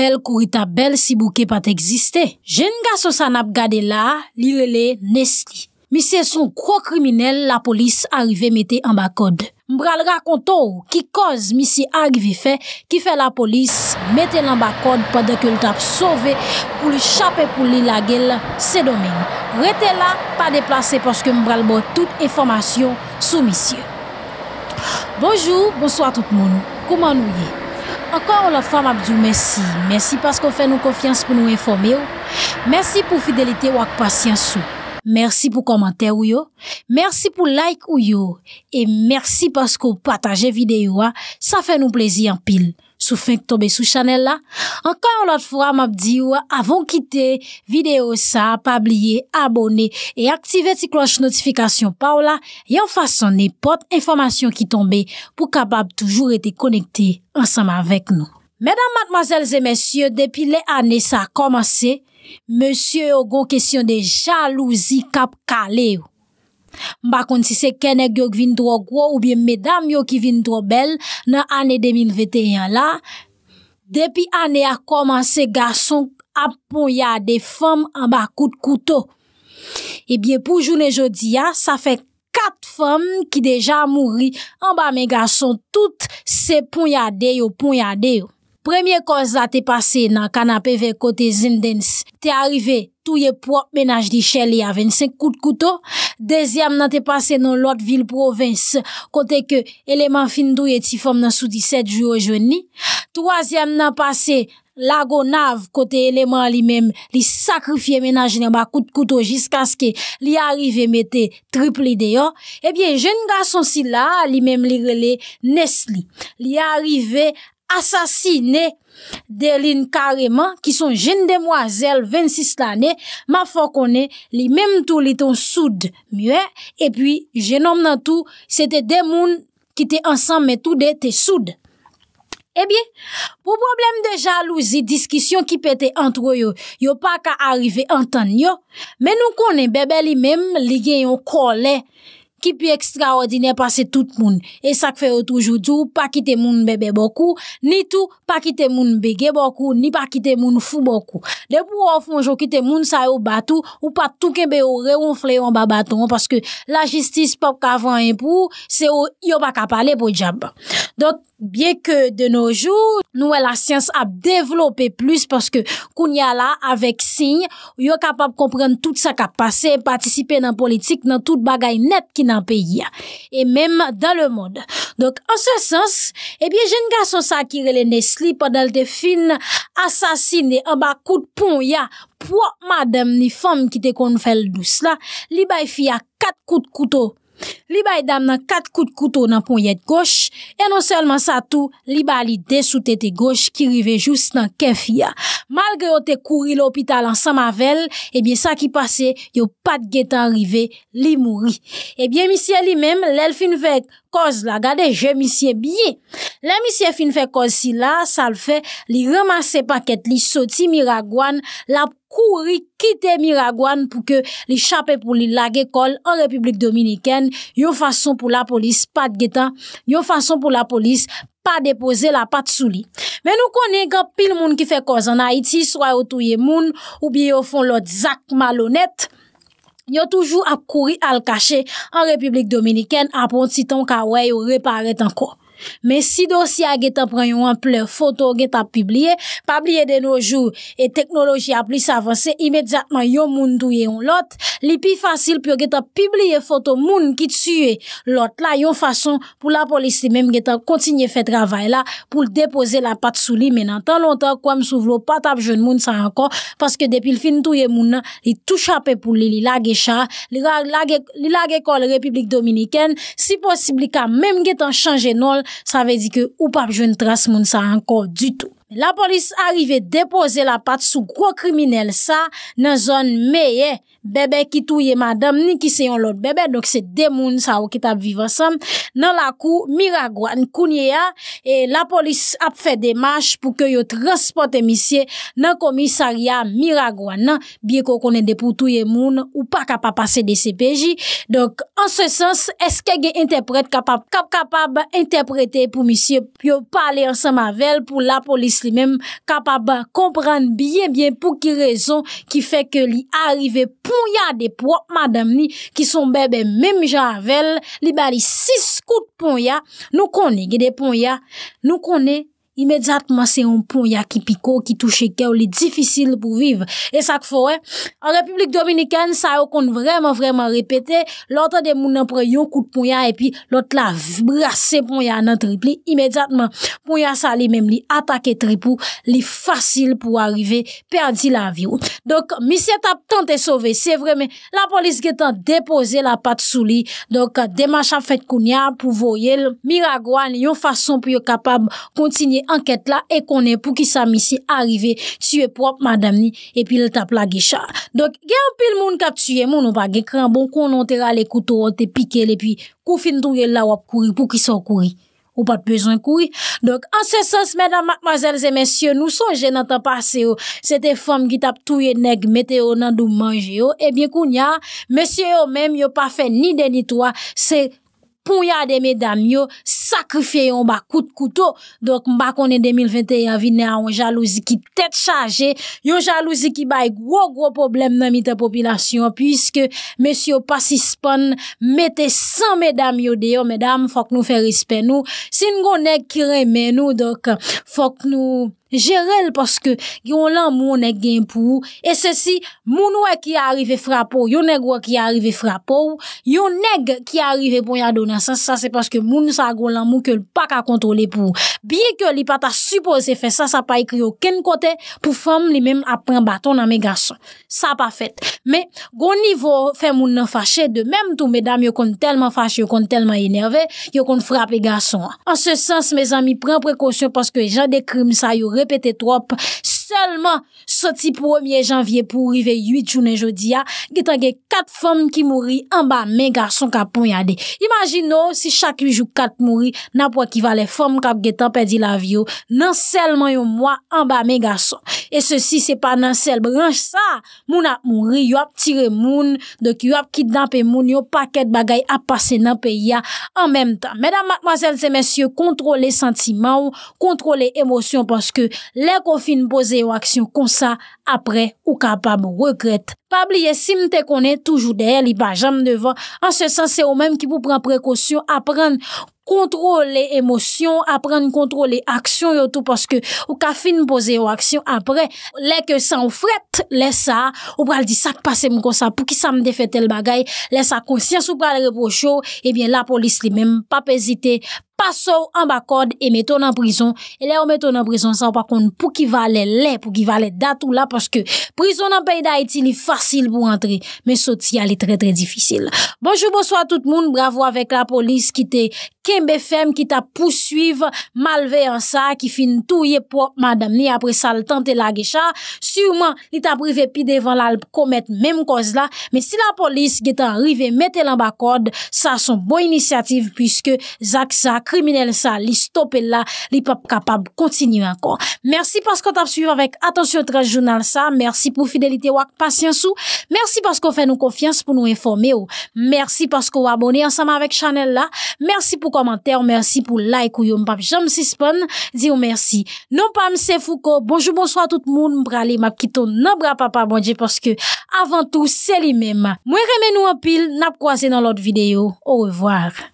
Bel kou rita bel si bouke pat eksiste. Jen nga sou san ap gade la, li le le nesti. Misye sou kwo kriminel la polis arive mette an ba kod. Mbral rakon tou ki koz misye ag vife ki fe la polis mette an ba kod pa deke l tap sove pou li chape pou li la gel se domen. Rete la pa deplase poske mbral bo tout informasyon sou misye. Bonjour, bonsoi tout moun. Kouman nou ye? Ankor la fam abdou mersi. Mersi paskou fè nou konfians pou nou informe ou. Mersi pou fidelite ou ak pasyansou. Mersi pou komante ou yo. Mersi pou like ou yo. E mersi paskou pataje videyo a. Sa fè nou plezi an pil. Sou fin tobe sou chanel la, anka yon lot fwa map di ou avon kite videyo sa, pa abliye, abone, e aktive ti kloche notifikasyon pa ou la, yon fason ne pot informasyon ki tombe pou kabab toujou ete konekte ansanman vek nou. Medan matmazelze mesyou, depi le ane sa a komanse, mesyou yo go kesyon de jalouzi kap kale ou. Mba konti se kenek yo ki vin dro gwo ou bie medam yo ki vin dro bel nan ane 2021 la, depi ane a komanse gason ap pon yade fom anba kout kouto. E bie pou joun e jodia, sa fe kat fom ki deja mouri anba men gason tout se pon yade yo, pon yade yo. Premye konza te pase nan kanape ve kote zindens, te arrive tou ye pou ap menaj di cheli a 25 kout kouto, Dezyam nan te pase nan lot vil province kote ke eleman fin douye ti fom nan sou 17 ju yo jwen ni. Troasyam nan pase lago nav kote eleman li men li sakrifye menan jenye ba kout koutou jiskanske li arive mette tripli deyon. Ebyen jen nga son si la li men li rele nes li. Li arive... Asasine de lin kareman ki son jen demwazel 26 lane, ma fokone li mem tou li ton soude mwen, e pi jenom nan tou, se te demoun ki te ansan me tou de te soude. E eh bi, pou problem de jalouzi diskisyon ki pete antro yo, yo pa ka arrive antan yo, men nou konen bebe li mem li gen yon kolè, ki pi ekstraordine pase tout moun. E sak fe ou toujou tou, pa kite moun bebe bokou, ni tou pa kite moun bege bokou, ni pa kite moun fou bokou. Le pou ou founjou kite moun sa ou batou, ou pa touke be ou reounfle yon babaton, paske la jistis pap kavan yon pou, se ou yon pa kapale pou jab. Dok, Biye ke de noujou, nou e la sians ap devlope plus paske koun ya la avek sin, yo kapap kompren tout sa kap pase, patisipe nan politik, nan tout bagay net ki nan peyi ya. E menm dan le mod. Dok, an se sens, e eh bie jen ga son sa ki rele nes li padal te fin asasine e an bak kout pou y a poua madem ni fom ki te kon fel dous la, li bay fi ya kat kout koutou. Li ba e dam nan kat kout koutou nan pon yet goch, e non selman sa tou, li ba li de sou tete goch ki rive jous nan kef ya. Malge yo te kouri l'opital an sa mavel, ebyen eh sa ki pase, yo pat getan rive, li mouri. Ebyen eh misye li mem, le fin fek koz la, gade je misye biye. Le misye fin fek koz si la, sa l fe, li remanse paket, li soti mi ragwan, la pouni. kouri kite Miragwan pou ke li chapè pou li lage kol an Republik Dominiken yo fason pou la polis pat getan, yo fason pou la polis pat depose la pat souli. Men nou konen gen pil moun ki fe koz an Haiti, swa yo touye moun, ou bi yo fon lot zak malonet, yo toujou ap kouri al kache an Republik Dominiken apont si ton kawè yo reparet an kor. men si dosya ge ta preyon an ple foto ge ta pibliye pa bliye de noujou e teknoloji a plis avanse imedjatman yon moun touye yon lot li pi fasil pou ge ta pibliye foto moun ki tsuye lot la yon fason pou la polisi menm ge ta kontinye fe travay la pou depose la pat souli menan tan lontan kwa m souvlo pat ap joun moun sa anko paske depil fin touye moun li tou chapè pou li li lage cha li lage kol republik dominiken si posibli ka menm ge ta chanje nol Sa ve di ke ou pap jwen tras moun sa anko du tou. La polis arive depoze la pat sou kwa kriminel sa nan zon meye bebe ki touye madam ni ki seyon lot bebe. Dok se demoun sa wakit ap viva sam nan la kou miragwan kounye ya. E la polis ap fe demache pou ke yo transporte misye nan komisarya miragwan nan. Biye ko konende pou touye moun ou pa kapap pase de CPJ. Dok an se sens eske ge interprete kapap kapap interprete pou misye yo pale ansan mavel pou la polis. li menm kapaba kompran biye biye pou ki rezon ki feke li arive pou ya de pou wak madam ni ki son bebe menm janvel, li ba li sis kout pou ya, nou koni gede pou ya, nou koni imedjatman se yon poun ya ki piko, ki touche kèw li difisil pou viv. E sak fò, an eh? Republik Dominikèn, sa yo kont vreman vreman repete, lòt an de moun an pre yon kout poun ya, epi lòt la vbrase poun ya nan tripli, imedjatman poun ya sa li menm li atake tripli, li fasil pou arrive, perdi la viw. Donk, misye tap tante sove, se vremen la polis getan depose la pat sou li, donk, deman chafet koun ya, pou voyel, miragwan, yon fason pou yo kapab kontinye anket la e konen pou ki sa misi arive, siwe prop madame ni epi le tap la ge char. Donk, gen apil moun kap suye, moun ou pa ge kran bon konon tera le koutou, te pikele epi koufin touye la wap kouri pou ki sa kouri. Ou pat pezon kouri. Donk, ansesans, mèdame, mademazèles et mèsyè, nou sonje nan ta pase yo. Sete fòm gi tap touye neg metè yo nan dou manje yo. Ebyen kounya, mèsyè yo mèm yo pa fè ni deni toa, se... Pon ya de medam yo, sakrifye yon ba kout kouto. Dok mba konen 2021, vinè a yon jalouzi ki tèt chaje. Yon jalouzi ki bayi gwo gwo problem nan mi te popilasyon. Piske, mesyo pasispon, mette san medam yo deyo. Medam, fok nou fe rispe nou. Sin gwo neg ki reme nou, dok fok nou jerel. Paske, yon lan moun neg gen pou. E se si, moun wè ki a arrive fra pou. Yon neg wè ki a arrive fra pou. Sa, sa se paske moun sa a goun lan moun ke l pak a kontrole pou. Biye ke li pata supose fe, sa sa pa ekri yo ken kote pou fem li men apren baton nan me gason. Sa pa fet. Me, goun nivou fe moun nan fache, de menm tou, medam, yo kon telman fache, yo kon telman enerve, yo kon frap le gason. An se sens, me zami, pren prekosyon paske jan de krim sa yo repete tropi. Souti 1 janvye pou rive 8 jounen jodi ya Getan ge kat fom ki mouri An ba men gason ka pon yade Imagino si chak li jou kat mouri Na pwa ki vale fom kap getan pe di la vyo Nan sel man yon mwa An ba men gason E sosi se pa nan sel branj sa Moun ap mouri yon ap tire moun Dok yon ap kit danpe moun Yon paket bagay ap pase nanpe ya An menm tan Mèdam matmazèl se mèsyè Kontro le sentiman ou Kontro le emosyon Paske le kofin pose ou action comme ça apre ou ka pa mou rekret. Pabli ye sim te konen toujou dehe li pa jam devan, an se san se ou menm ki pou pran prekosyon, apren kontrol le emosyon, apren kontrol le aksyon yotou, paske ou ka fin pose yo aksyon, apre le ke san ou fret, le sa ou pral di sak pase mou konsa, pou ki sa mou defete l bagay, le sa konsyans ou pral reposho, ebyen la polis li menm, pa pesite, pa sor an bakod, e meton an prison, e le ou meton an prison sa, ou pakon, pou ki va le le, pou ki va le datou la, pa Aske, prizon an pey da eti ni fasil pou antre, men sot si alè trè trè difisil. Bonjou, bonsoit tout moun, bravo avèk la polis ki te. kembe fem ki ta pou suiv malvey an sa ki fin touye pou madam li apre sa l tantela gecha. Siuman, li ta prive pi devan la l komet menm koz la men si la polis ge ta arrive mette lan ba kod, sa son bon inisiyatif pwiske zak sa kriminel sa li stopel la, li pap kapab kontinu an kon. Mersi paskou ta pou suiv avèk. Atensyon trej jounal sa. Mersi pou fidelite wak pasyansou. Mersi paskou fè nou konfians pou nou informe ou. Mersi paskou wabone ansama avèk chanel la. Mersi komentar, mersi pou like ou yo mpap jom si spon, di yo mersi. Non pa mse fuko, bonjou, bonsoit tout moun, mprale, mpap kiton, nan bra papa mwenje, porske avan tou se li menma. Mwen remen nou apil, nap kwa se nan lot videyo. Ou revoar.